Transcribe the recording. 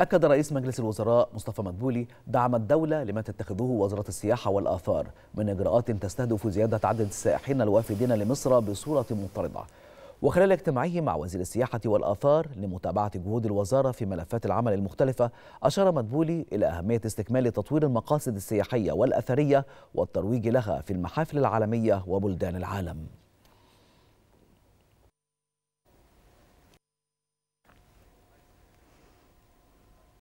أكد رئيس مجلس الوزراء مصطفى مدبولي دعم الدولة لما تتخذه وزارة السياحة والآثار من إجراءات تستهدف زيادة عدد السائحين الوافدين لمصر بصورة مضطردة وخلال اجتماعه مع وزير السياحة والآثار لمتابعة جهود الوزارة في ملفات العمل المختلفة أشار مدبولي إلى أهمية استكمال تطوير المقاصد السياحية والأثرية والترويج لها في المحافل العالمية وبلدان العالم